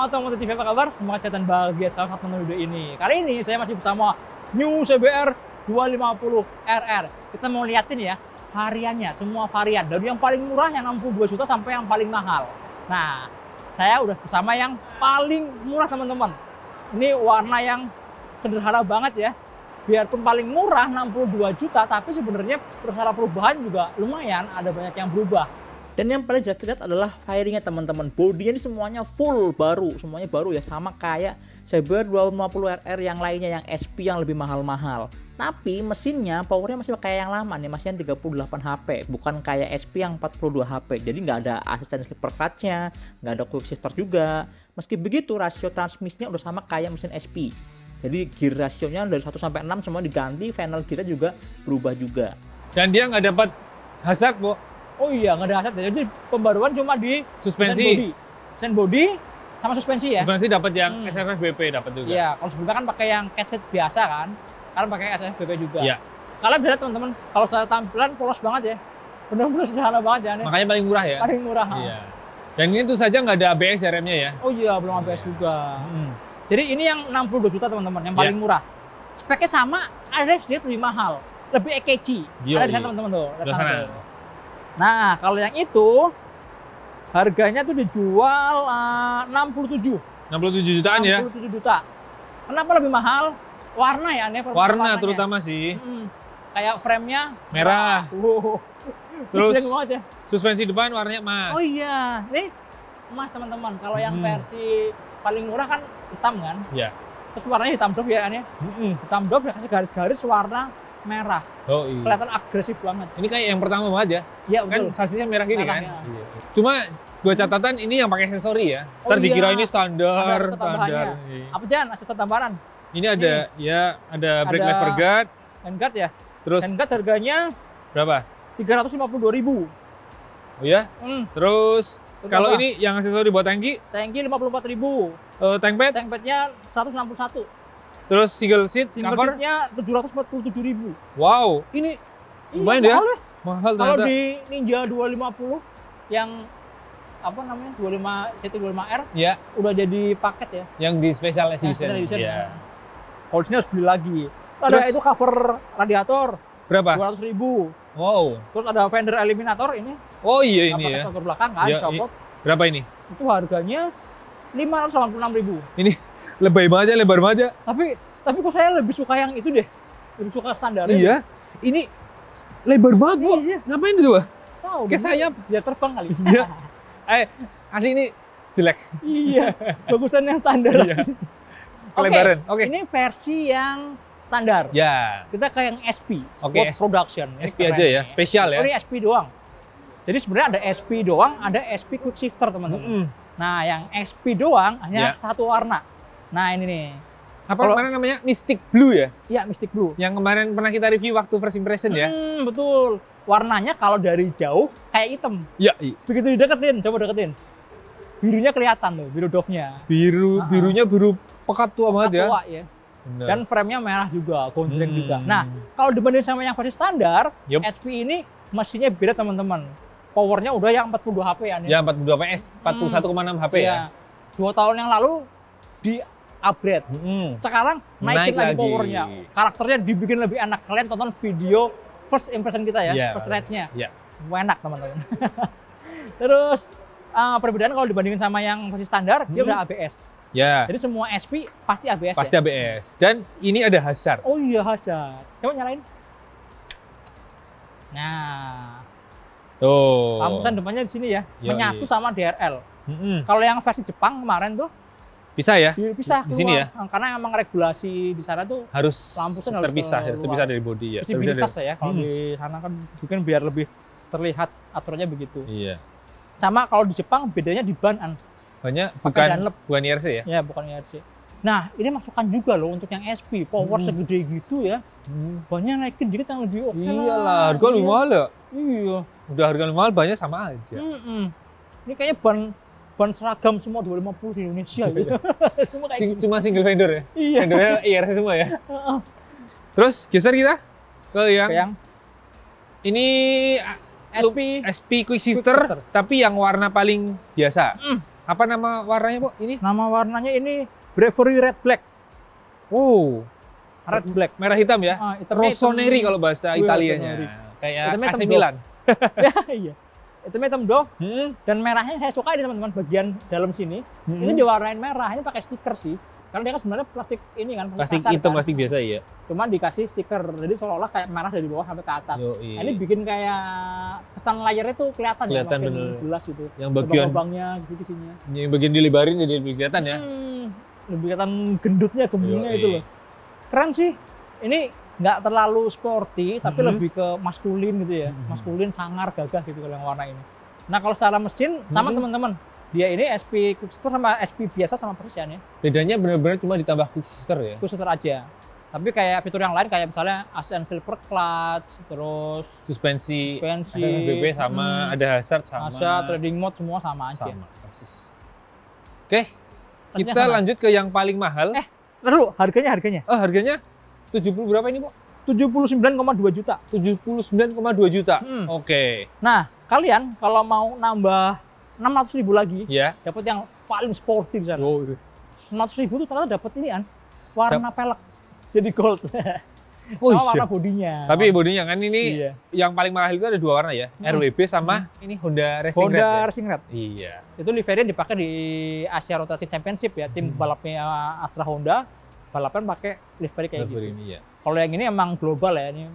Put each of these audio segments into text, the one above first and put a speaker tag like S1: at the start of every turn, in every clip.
S1: Selamat datang di TV, apa kabar? Semoga dan bahagia salah satu video ini. Kali ini saya masih bersama New CBR 250RR. Kita mau liatin ya variannya, semua varian. Dari yang paling murah yang 62 juta sampai yang paling mahal. Nah, saya udah bersama yang paling murah teman-teman. Ini warna yang sederhana banget ya. Biarpun paling murah 62 juta, tapi sebenarnya secara perubahan juga lumayan, ada banyak yang berubah. Dan yang paling jelas terlihat adalah firingnya teman-teman. Bodinya ini semuanya full baru, semuanya baru ya sama kayak Cyber 250 RR yang lainnya yang SP yang lebih mahal-mahal. Tapi mesinnya powernya masih kayak yang lama nih, masih yang 38 HP, bukan kayak SP yang 42 HP. Jadi nggak ada asisten slipper clutchnya, nggak ada quick shifter juga. Meski begitu rasio transmisinya udah sama kayak mesin SP. Jadi gear rasionya dari 1 sampai 6 semua diganti, final kita juga berubah juga. Dan dia nggak dapat hasak Bu. Oh iya, nggak ada aset ya. Jadi pembaruan cuma di suspensi. Body. Stand body sama suspensi ya. Suspensi dapat yang hmm. SFF
S2: BP dapat juga. Iya,
S1: kalau sebelumnya kan pakai yang catset biasa kan. Kalian pakai SFF BP juga. Iya. Kalau bisa lihat teman-teman, kalau secara tampilan polos banget ya. Benar-benar sederhana banget ya. Makanya
S2: paling murah ya. Paling murah. Iya. Dan ini tuh saja nggak ada ABS ya, remnya ya.
S1: Oh iya, belum ABS iya. juga. Hmm. Jadi ini yang 62 juta teman-teman, yang paling ya. murah. Speknya sama, ada sedikit lebih mahal, lebih EKG. Iya, ada di sana iya. teman-teman tuh. Di Tuh. Nah, kalau yang itu harganya tuh dijual uh, 67. 67 jutaan 67 ya? 67 juta. Kenapa lebih mahal? Warna ya aneh. Warna terutama sih. Hmm, kayak frame-nya merah. Wow. Terus ya.
S2: suspensi depan warnanya emas. Oh
S1: iya, nih emas teman-teman. Kalau yang versi paling murah kan hitam kan? Iya. Terus warnanya hitam doff ya aneh. Hmm. Hitam doff ya kasih garis-garis warna merah. Oh iya. Kelihatan agresif banget. Ini kayak
S2: yang pertama banget ya? Iya kan betul. Kan sasisnya merah gini merah, kan? Iya. Cuma dua catatan ini yang pakai sensori ya. Oh, Ntar iya. dikira ini standar, standar.
S1: Iya. Apa jangan aksesor tambahan?
S2: Ini ada ini. ya ada brake ada lever guard. Hand guard ya. Terus hand guard harganya berapa? 352.000. Oh ya? oh Terus, Terus kalau ini yang aksesoris buat tangki? Tangki
S1: 54.000. Eh uh, tank pad? Tank padnya 161.
S2: Terus single seat single cover? seatnya
S1: tujuh ratus empat puluh tujuh ribu. Wow, ini
S2: lumayan ya mahal ya? Kalau di
S1: Ninja dua lima puluh yang apa namanya dua 25 CT25R ya. udah jadi paket ya.
S2: Yang di special edition. special edition. Yeah. Kalau harus beli lagi. Terus, itu
S1: cover radiator.
S2: Berapa? Dua ratus ribu. Wow.
S1: Terus ada fender eliminator ini. Oh iya ini ya. belakang kan, ya, copot. Iya. Berapa ini? Itu harganya lima ratus delapan puluh enam ribu.
S2: Ini lebay banget aja, ya, lebar banget aja. Ya.
S1: Tapi tapi kok saya lebih suka yang itu deh. Lebih suka standar. Iya. Ini lebar banget, Bu. Iya, Ngapain itu, bu? Tahu. Kayak saya Ya terbang kali. Iya. eh, asli ini jelek. Iya. Bagusan yang standar. Iya. Kelebaran. Oke. Okay. Okay. Ini versi yang standar. Ya. Kita kayak yang SP, Oke. okay. Production. SP aja ya, spesial ya. Oh, ini SP doang. Jadi sebenarnya ada SP doang, ada SP Quick Shifter teman-teman. Mm -hmm. Nah, yang SP doang hanya yeah. satu warna. Nah ini nih. Apa Kalo, kemarin namanya
S2: Mystic Blue ya?
S1: Iya Mystic Blue. Yang kemarin pernah kita review waktu first impression ya? Hmm, betul. Warnanya kalau dari jauh kayak hitam. Iya. iya. Begitu dideketin, coba deketin. Birunya kelihatan loh biru dove-nya. Biru, birunya biru pekat tua pekat banget ya? Tua ya. Bener. Dan frame-nya merah juga, gondreng hmm. juga. Nah, kalau dibanding sama yang versi standar, yep. SP ini mesinnya beda teman-teman. Powernya udah yang 42 HP ya. Ya,
S2: 42 PS, 41,6 hmm. HP ya. ya.
S1: Dua tahun yang lalu di upgrade. Hmm. Sekarang naikin Naik lagi, powernya. Karakternya dibikin lebih enak. Kalian tonton video first impression kita ya, yeah. first rate-nya. Yeah. Enak teman-teman. Terus uh, perbedaan kalau dibandingin sama yang versi standar, hmm. dia udah ABS. Ya. Jadi semua SP pasti ABS. Pasti ya?
S2: ABS. Dan
S1: ini ada hazard. Oh iya hazard. Coba nyalain. Nah.
S2: Tuh. Lampusan depannya di sini ya, Yo, menyatu
S1: sama DRL. Mm -hmm. Kalau yang versi Jepang kemarin tuh bisa ya? Iya, bisa di sini ya. Nah, karena emang regulasi di sana tuh harus lampu kan terpisah, harus terpisah dari body ya. terpisah dari... ya kalau hmm. di sana kan mungkin biar lebih terlihat aturannya begitu. Iya. Sama kalau di Jepang bedanya di ban an. Banyak bukan
S2: bukan IRC ya? Iya,
S1: bukan IRC. Nah, ini masukan juga loh untuk yang SP. Power hmm. segede gitu ya. Hmm. Banyak naikin jadi yang lebih oke okay Iyalah, lah. harga lebih mahal ya? Iya.
S2: Udah harga lebih mahal banyak sama aja.
S1: hmm -hmm. Ini kayaknya ban ban seragam semua 250 di Indonesia. gitu. semua kayak Sing, gitu.
S2: Cuma single vendor ya? Iya. Vendornya IRC semua ya? Terus geser kita ke yang, ke yang ini ah, SP SP Quick Shifter, tapi yang warna paling biasa. Mm. Apa nama warnanya,
S1: Bu? Ini? Nama warnanya ini
S2: Bravery Red Black. Oh Red Black. Merah hitam ya? Uh, Rossoneri kalau bahasa iya, Italianya. Kayak AC Milan.
S1: ya, iya itu hitam doff hmm. dan merahnya saya suka ini teman-teman bagian dalam sini hmm. ini diwarnain merah ini pakai stiker sih karena dia kan sebenarnya plastik ini kan plastik, itu hitam kan? plastik biasa ya cuman dikasih stiker jadi seolah-olah kayak merah dari bawah sampai ke atas Yo, iya. ini bikin kayak kesan layarnya tuh kelihatan ya, kelihatan ya, bener. jelas
S2: gitu yang bagian
S1: lubangnya gitu sini
S2: yang bagian dilebarin
S1: jadi lebih kelihatan ya hmm, lebih kelihatan gendutnya kembungnya itu iya. loh keren sih ini nggak terlalu sporty tapi mm -hmm. lebih ke maskulin gitu ya. Mm -hmm. Maskulin, sangar, gagah gitu kalau yang warna ini. Nah, kalau secara mesin sama mm -hmm. teman-teman. Dia ini SP Quickster sama SP biasa sama persis ya
S2: Bedanya benar-benar cuma ditambah Quickster ya.
S1: Quickster aja. Tapi kayak fitur yang lain kayak misalnya ASN silver clutch, terus
S2: suspensi, suspensi bb sama, hmm, ada hazard sama. Hazard, trading
S1: mode semua sama aja. Sama, persis.
S2: Oke, kita sama. lanjut ke yang paling mahal. Eh, Lalu harganya harganya? Oh, harganya 70 berapa ini, Bu? 79,2 juta. 79,2 juta. Hmm. Oke. Okay.
S1: Nah, kalian kalau mau nambah 600 ribu lagi, yeah. dapat yang paling sporty di sana. Oh, itu. 600 ribu itu ternyata dapat ini kan? warna Dap pelek jadi gold. Oh, oh warna bodinya.
S2: Tapi bodinya kan ini iya. yang paling mahal itu ada dua warna ya, hmm. RWB sama hmm. ini Honda Racing Honda Red. Honda ya? Racing Red.
S1: Iya. Itu livery dipakai di Asia Rotasi Championship ya, tim hmm. balapnya Astra Honda balapan pakai livery kayak livery, gitu. Iya. Kalau yang ini emang global ya ini.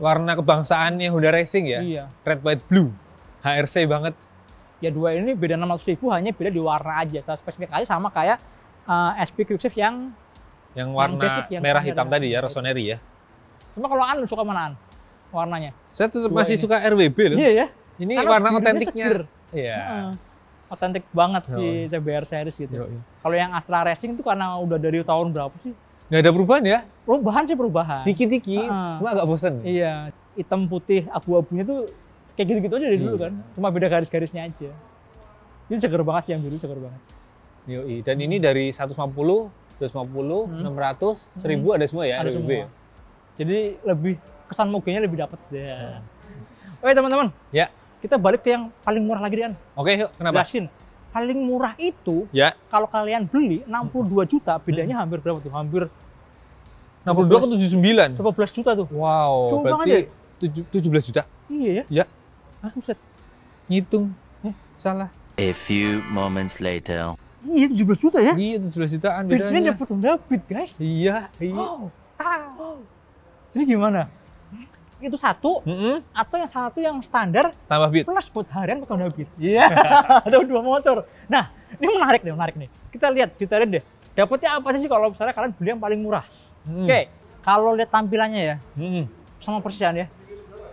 S1: Warna kebangsaannya Honda Racing ya. Iya. Red white blue. HRC banget. Ya dua ini beda 600 ribu hanya beda di warna aja. Secara spesifik sama kayak uh, eh, SP Quicksilver yang
S2: yang warna basic, yang merah hitam tadi ya, Rossoneri ya.
S1: Cuma kalau Anu suka mana manaan warnanya?
S2: Saya tetap masih ini. suka RWB loh. Iya
S1: ya. Ini Karena warna otentiknya. Iya. Uh -uh otentik banget si CBR series gitu. Kalau yang Astra Racing itu karena udah dari tahun berapa sih?
S2: Gak ada perubahan ya?
S1: Perubahan sih perubahan. Dikit-dikit, uh, cuma agak bosen. Iya, hitam putih abu-abunya tuh kayak gitu-gitu aja dari iya. dulu kan. Cuma beda garis-garisnya aja. Ini seger banget sih yang dulu seger banget.
S2: Yoi. Dan ini dari 150, 250, hmm. 600, 1000 hmm. ada semua ya? Ada semua. Ya?
S1: Jadi lebih kesan mukanya lebih dapat ya. Hmm. Oke teman-teman. Ya. Kita balik ke yang paling murah lagi, Dian. Oke, yuk. Kenapa? Jelasin. Paling murah itu, ya. kalau kalian beli 62 juta, bedanya hmm. hampir berapa tuh? Hampir
S2: 62 ke 79?
S1: 18 juta tuh.
S2: Wow, Cuma berarti ya? tujuh 17 juta? Iya ya? Ya. Hah? Buset. Ngitung. Eh, salah. A few moments later. Iya, 17 juta ya? Iya, 17 jutaan bedanya. Bedanya dapat David, guys. Iya, iya. Wow.
S1: Oh. Jadi gimana? itu satu mm -hmm. atau yang satu yang standar tambah beat plus buat harian atau tambah beat iya yeah. ada dua motor nah ini menarik nih menarik nih kita lihat kita deh dapetnya apa sih kalau misalnya kalian beli yang paling murah mm. oke okay. kalau lihat tampilannya ya mm. sama persian ya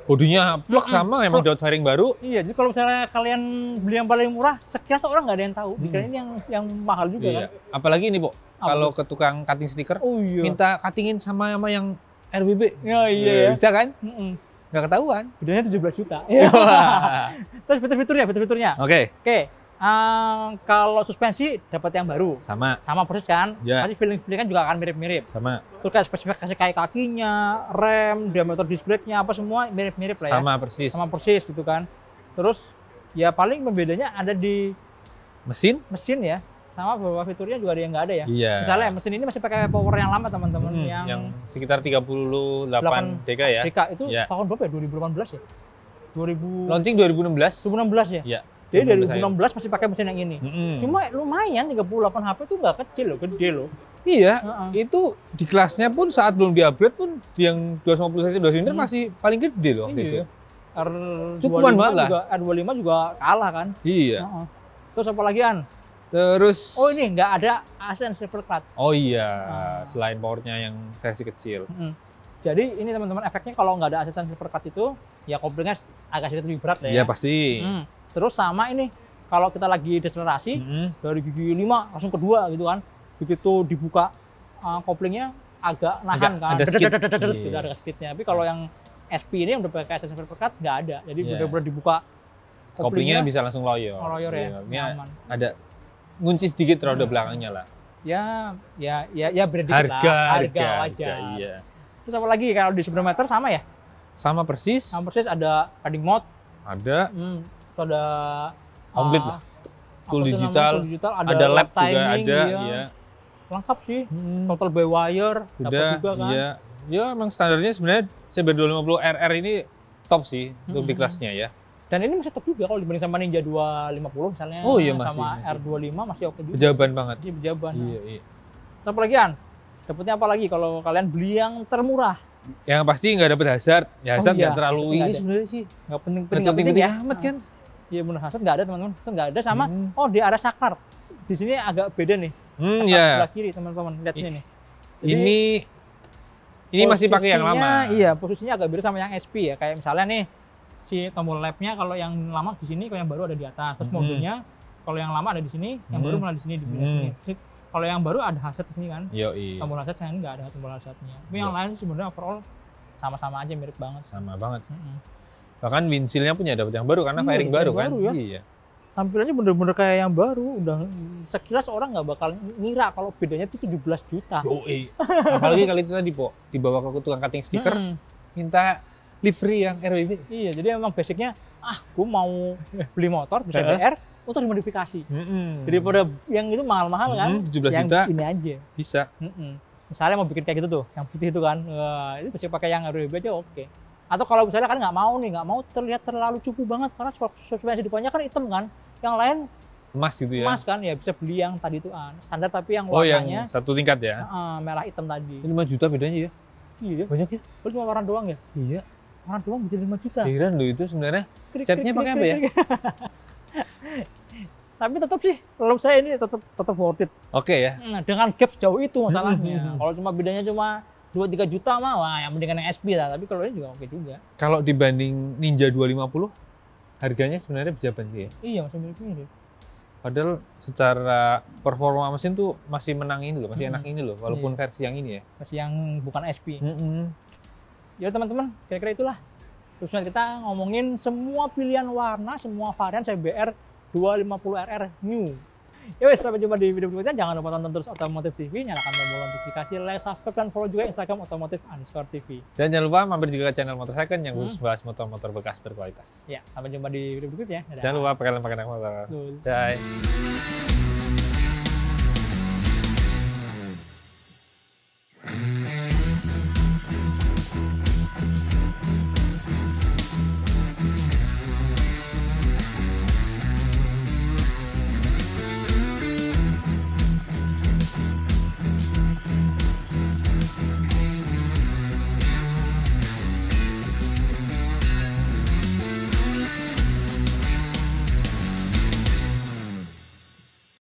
S2: bodinya blok sama mm. emang daun fairing baru
S1: iya jadi kalau misalnya kalian beli yang paling murah sekian orang nggak ada yang tahu mm. ini yang yang mahal juga iya.
S2: kan apalagi ini bu kalau ke tukang cutting stiker oh, iya. minta
S1: cuttingin sama sama yang RBB. Ya, iya iya. Bisa kan? Mm -mm. Gak ketahuan. Bedanya 17 juta. Terus fitur-fiturnya, fitur-fiturnya. Oke. Okay. Oke. Okay. Eh, um, kalau suspensi dapat yang baru. Sama. Sama proses kan? Yeah. Pasti feeling-feeling kan juga akan mirip-mirip. Sama. Terus kayak spesifikasi kayak kakinya, rem, diameter brake nya apa semua mirip-mirip lah ya. Sama persis. Sama persis gitu kan. Terus ya paling pembedanya ada di mesin. Mesin ya sama beberapa fiturnya juga ada yang nggak ada ya. Iya. Misalnya mesin ini masih pakai power yang lama teman-teman hmm, yang,
S2: yang sekitar
S1: 38 delapan dk ya. Dk itu ya. tahun berapa ya? 2018 ya? 2000 Launching 2016. 2016 ya? Iya. Jadi dari 2016 belas masih pakai mesin yang ini. Mm -hmm. Cuma lumayan 38 HP itu nggak kecil loh, gede loh. Iya, uh -uh.
S2: itu di kelasnya pun saat belum di-upgrade pun yang 250 cc 2 silinder hmm. masih
S1: paling gede loh waktu iya. R25 Cukupan banget Juga, R25 juga kalah kan. Iya. Uh -uh. Terus apa lagi An? Terus Oh, ini nggak ada ASN e silver clutch.
S2: Oh iya, nah. selain powernya yang versi kecil.
S1: -hmm. Jadi ini teman-teman efeknya kalau nggak ada ASN e silver clutch itu ya koplingnya agak sedikit lebih berat ya. Iya, pasti. Hmm. Terus sama ini kalau kita lagi deselerasi -hmm. dari gigi 5 langsung kedua gitu kan. Begitu dibuka uh, ah, koplingnya agak nahan agak, kan. Ada speed. Iya. Gitu, ada speednya. Tapi kalau yang SP ini yang udah pakai e Silver Clutch nggak ada. Jadi yeah. benar-benar dibuka koplingnya, koplingnya bisa langsung loyor. Oh, loyor ya. ya. Ini
S2: ada ngunci sedikit roda hmm. belakangnya lah.
S1: Ya, ya, ya, ya berarti harga, lah. Harga, harga, harga iya. Terus apa lagi kalau di speedometer sama ya? Sama persis. Sama persis ada riding mod. Ada. Hmm, terus ada komplit uh, lah.
S2: Full digital, full digital, ada, ada lab, timing, juga ada, ya. ya.
S1: Lengkap sih. Hmm. Total by wire dapat juga kan. Iya.
S2: Ya, emang standarnya sebenarnya CB250 RR ini top sih hmm. untuk di hmm. kelasnya ya.
S1: Dan ini masih top juga kalau dibanding sama Ninja 250 misalnya oh, iya, masih, sama masih. R25 masih oke juga. Bejaban banget. Iya, pejaban. Iya, iya. Nah, apalagi An? Dapatnya apa lagi kalau kalian beli yang termurah?
S2: Yang pasti nggak dapat hazard. Ya, hazard oh, iya. terlalu ini ada. sebenarnya
S1: sih. Nggak penting-penting penting, penting, penting, amat ya. kan. Ah. Iya benar hazard nggak ada teman-teman. Hazard nggak ada sama hmm. oh di arah sakar. Di sini agak beda nih. Hmm, ya. Yeah. Sebelah kiri teman-teman. Lihat sini nih. Jadi, ini ini masih pakai yang lama. Iya, posisinya agak beda sama yang SP ya. Kayak misalnya nih si tombol labnya kalau yang lama di sini kalau yang baru ada di atas terus hmm. mobilnya kalau yang lama ada di sini yang baru malah di sini di hmm. sini kalau yang baru ada headset di sini kan Yo, iya. tombol headset saya kan nggak ada tombol headsetnya tapi Yo. yang lain sebenarnya overall sama-sama aja mirip banget sama banget mm -hmm.
S2: bahkan windshieldnya punya dapat yang baru karena hmm, baru kan baru, ya. iya
S1: tampilannya bener-bener kayak yang baru udah sekilas orang nggak bakal ngira kalau bedanya itu 17 juta oh, iya. apalagi kali itu tadi po dibawa ke tukang cutting stiker -hmm minta livery yang RWB. Iya, jadi emang basicnya ah, gue mau beli motor bisa BR, motor dimodifikasi. Mm -hmm. Jadi pada yang itu mahal-mahal kan, mm -hmm, 17 yang juta. ini aja. Bisa. Mm -hmm. Misalnya mau bikin kayak gitu tuh, yang putih itu kan, Wah, itu bisa pakai yang RWB aja oke. Okay. Atau kalau misalnya kan nggak mau nih, nggak mau terlihat terlalu cupu banget karena suspensi depannya kan hitam kan, yang lain
S2: emas gitu ya emas
S1: kan ya bisa beli yang tadi itu kan. standar tapi yang warnanya oh yang
S2: satu tingkat ya
S1: uh, merah hitam tadi Ini
S2: 5 juta bedanya ya
S1: iya banyak ya Lalu cuma warna doang ya iya orang doang bisa 5 juta. Kira kan,
S2: lu itu sebenarnya Chatnya pakai apa ya?
S1: Tapi tetap sih, kalau saya ini tetap tetap worth it. Oke ya. Hmm, dengan gap jauh itu masalahnya. Hmm, hmm, kalau cuma bedanya cuma dua tiga juta mah wah yang mendingan yang SP lah, tapi kalau ini juga oke juga.
S2: Kalau dibanding Ninja 250 harganya sebenarnya bisa sih ya.
S1: Iya, masih mirip ini.
S2: Padahal secara performa mesin tuh masih menang ini loh, masih hmm. enak ini loh, walaupun iya. versi yang ini ya.
S1: Versi yang bukan SP. Mm -hmm jadi teman-teman kira-kira itulah Terus kita ngomongin semua pilihan warna, semua varian CBR 250RR New. Ya wes, sampai jumpa di video berikutnya. Jangan lupa tonton terus Otomotif TV, nyalakan tombol notifikasi, like, subscribe, dan follow juga Instagram Otomotif underscore TV.
S2: Dan jangan lupa mampir juga ke channel Motor Second yang khusus hmm. bahas motor-motor bekas berkualitas. Ya,
S1: sampai jumpa di video berikutnya. Dadah.
S2: Jangan lupa pakai lembaga motor. Bye.